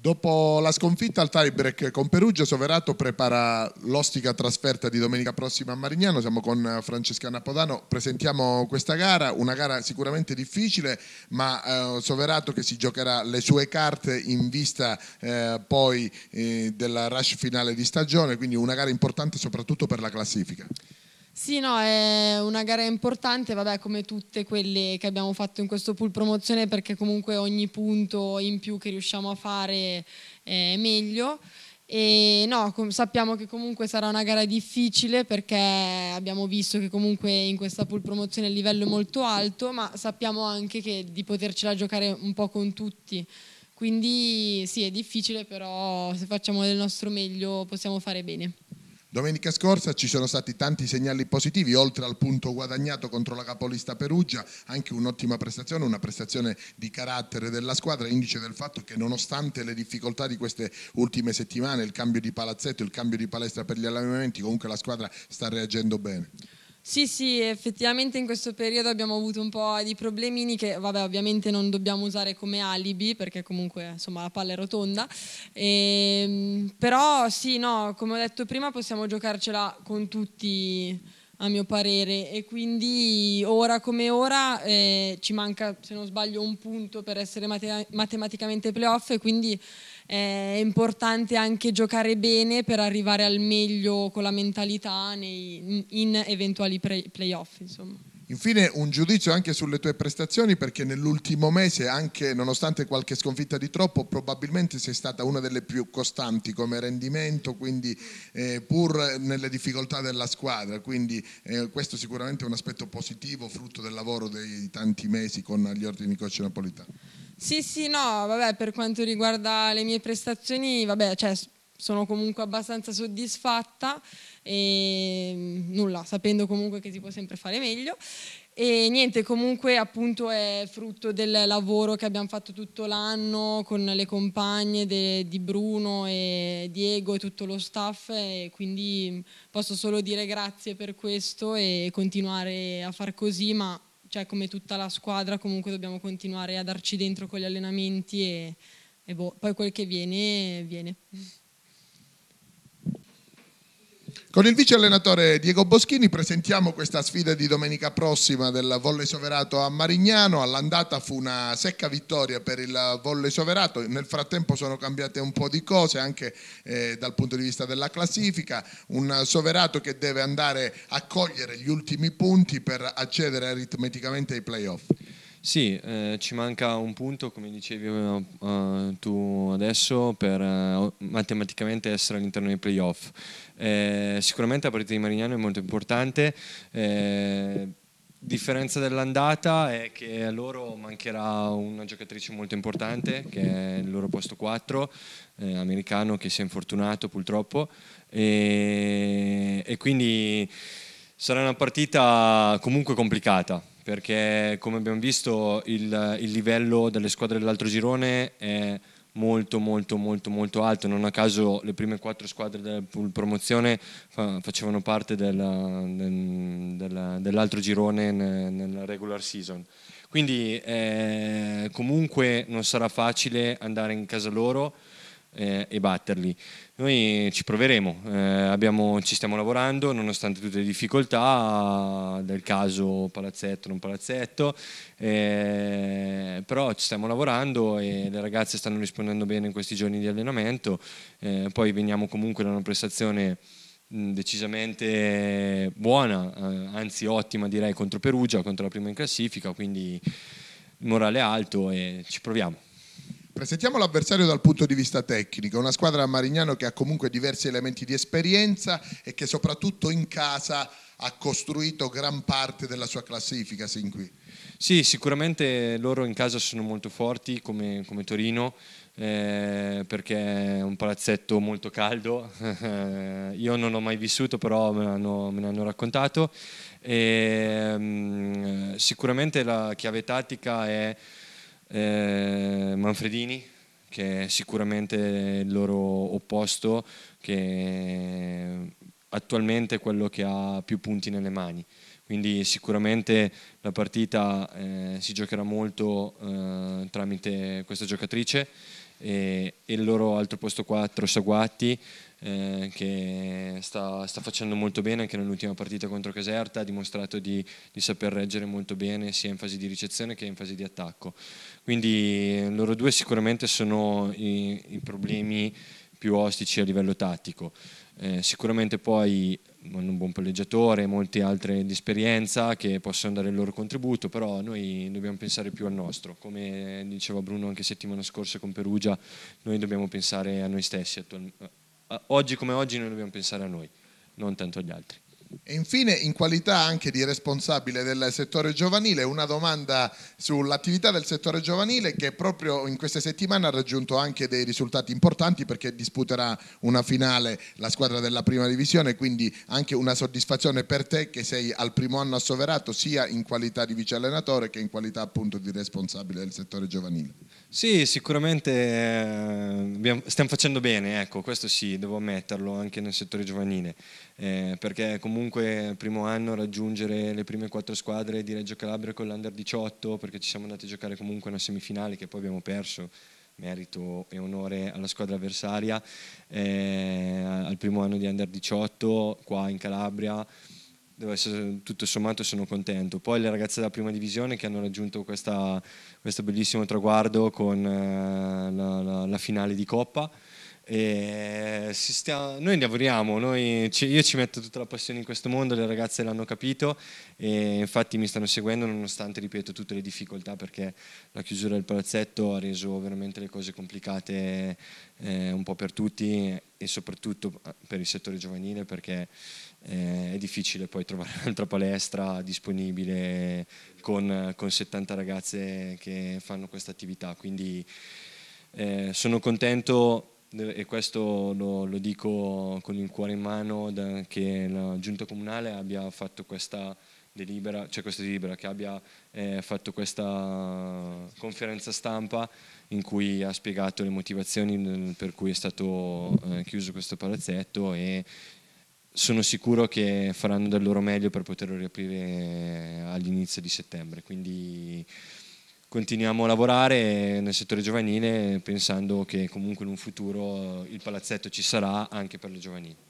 Dopo la sconfitta al tiebreak con Perugia, Soverato prepara l'ostica trasferta di domenica prossima a Marignano. Siamo con Francesca Napodano, presentiamo questa gara, una gara sicuramente difficile, ma eh, Soverato che si giocherà le sue carte in vista eh, poi eh, della rush finale di stagione, quindi una gara importante soprattutto per la classifica. Sì, no, è una gara importante, vabbè, come tutte quelle che abbiamo fatto in questo pool promozione, perché comunque ogni punto in più che riusciamo a fare è meglio. E no, sappiamo che comunque sarà una gara difficile perché abbiamo visto che comunque in questa pool promozione il livello è molto alto, ma sappiamo anche che di potercela giocare un po' con tutti. Quindi sì, è difficile, però se facciamo del nostro meglio possiamo fare bene. Domenica scorsa ci sono stati tanti segnali positivi, oltre al punto guadagnato contro la capolista Perugia, anche un'ottima prestazione, una prestazione di carattere della squadra, indice del fatto che nonostante le difficoltà di queste ultime settimane, il cambio di palazzetto, il cambio di palestra per gli allenamenti, comunque la squadra sta reagendo bene. Sì, sì, effettivamente in questo periodo abbiamo avuto un po' di problemini che, vabbè, ovviamente non dobbiamo usare come alibi perché comunque, insomma, la palla è rotonda. E, ehm, però sì, no, come ho detto prima, possiamo giocarcela con tutti a mio parere e quindi ora come ora eh, ci manca se non sbaglio un punto per essere mate- matematicamente playoff e quindi eh, è importante anche giocare bene per arrivare al meglio con la mentalità nei, in eventuali pre- playoff insomma. Infine un giudizio anche sulle tue prestazioni perché nell'ultimo mese, anche nonostante qualche sconfitta di troppo, probabilmente sei stata una delle più costanti come rendimento, quindi eh, pur nelle difficoltà della squadra, quindi eh, questo sicuramente è un aspetto positivo, frutto del lavoro dei tanti mesi con gli ordini coach napolitano. Sì, sì, no, vabbè, per quanto riguarda le mie prestazioni, vabbè, cioè, sono comunque abbastanza soddisfatta e nulla, sapendo comunque che si può sempre fare meglio e niente, comunque appunto è frutto del lavoro che abbiamo fatto tutto l'anno con le compagne de, di Bruno e Diego e tutto lo staff e quindi posso solo dire grazie per questo e continuare a far così, ma cioè, come tutta la squadra comunque dobbiamo continuare a darci dentro con gli allenamenti e, e boh, poi quel che viene, viene. Con il vice allenatore Diego Boschini presentiamo questa sfida di domenica prossima del Volle Soverato a Marignano. All'andata fu una secca vittoria per il Volle Soverato. Nel frattempo sono cambiate un po' di cose anche eh, dal punto di vista della classifica. Un Soverato che deve andare a cogliere gli ultimi punti per accedere aritmeticamente ai playoff. Sì, eh, ci manca un punto, come dicevi eh, eh tu adesso, per eh, matematicamente essere all'interno dei playoff. Eh, sicuramente la partita di Marignano è molto importante. Eh, differenza dell'andata è che a loro mancherà una giocatrice molto importante, che è il loro posto 4, americano, che si è infortunato purtroppo. e, e quindi sarà una partita comunque complicata perché come abbiamo visto il, il livello delle squadre dell'altro girone è molto molto molto molto alto, non a caso le prime quattro squadre della promozione facevano parte della, della, dell'altro girone nella regular season. Quindi eh, comunque non sarà facile andare in casa loro, eh, e batterli. Noi ci proveremo, eh, abbiamo, ci stiamo lavorando nonostante tutte le difficoltà del caso palazzetto, non palazzetto, eh, però ci stiamo lavorando e le ragazze stanno rispondendo bene in questi giorni di allenamento, eh, poi veniamo comunque da una prestazione decisamente buona, eh, anzi ottima direi contro Perugia, contro la prima in classifica, quindi morale alto e ci proviamo. Presentiamo l'avversario dal punto di vista tecnico, una squadra a Marignano che ha comunque diversi elementi di esperienza e che soprattutto in casa ha costruito gran parte della sua classifica sin qui. Sì, sicuramente loro in casa sono molto forti come, come Torino eh, perché è un palazzetto molto caldo, io non l'ho mai vissuto però me, l'hanno, me ne hanno raccontato e, ehm, sicuramente la chiave tattica è eh, Manfredini, che è sicuramente il loro opposto, che attualmente è quello che ha più punti nelle mani. Quindi sicuramente la partita eh, si giocherà molto eh, tramite questa giocatrice e, e, il loro altro posto 4, Saguatti, eh, che sta, sta, facendo molto bene anche nell'ultima partita contro Caserta, ha dimostrato di, di, saper reggere molto bene sia in fase di ricezione che in fase di attacco. Quindi eh, loro due sicuramente sono i, i problemi più ostici a livello tattico. Eh, sicuramente poi hanno un buon palleggiatore, molti altri di esperienza che possono dare il loro contributo, però noi dobbiamo pensare più al nostro. Come diceva Bruno anche settimana scorsa con Perugia, noi dobbiamo pensare a noi stessi. Oggi come oggi noi dobbiamo pensare a noi, non tanto agli altri. E infine, in qualità anche di responsabile del settore giovanile, una domanda sull'attività del settore giovanile che proprio in queste settimane ha raggiunto anche dei risultati importanti perché disputerà una finale la squadra della prima divisione, quindi anche una soddisfazione per te che sei al primo anno assoverato sia in qualità di vice allenatore che in qualità appunto di responsabile del settore giovanile. Sì, sicuramente eh, stiamo facendo bene, ecco, questo sì, devo ammetterlo anche nel settore giovanile, eh, perché comunque comunque il primo anno raggiungere le prime quattro squadre di Reggio Calabria con l'Under 18 perché ci siamo andati a giocare comunque una semifinale che poi abbiamo perso merito e onore alla squadra avversaria eh, al primo anno di Under 18 qua in Calabria devo essere tutto sommato sono contento. Poi le ragazze della prima divisione che hanno raggiunto questo bellissimo traguardo con eh, la, la, la, finale di Coppa Stia, noi lavoriamo, noi, io ci metto tutta la passione in questo mondo, le ragazze l'hanno capito e infatti mi stanno seguendo nonostante, ripeto, tutte le difficoltà perché la chiusura del palazzetto ha reso veramente le cose complicate eh, un po' per tutti e soprattutto ah, per il settore giovanile perché eh, è difficile poi trovare un'altra palestra disponibile con, con 70 ragazze che fanno questa attività. Quindi eh, sono contento e questo lo, lo, dico con il cuore in mano, che la giunta comunale abbia fatto questa delibera, cioè questa delibera, che abbia eh, fatto questa conferenza stampa in cui ha spiegato le motivazioni per cui è stato eh, chiuso questo palazzetto e sono sicuro che faranno del loro meglio per poterlo riaprire eh, all'inizio di settembre. Quindi continuiamo a lavorare nel settore giovanile pensando che comunque in un futuro eh, il palazzetto ci sarà anche per le giovanili.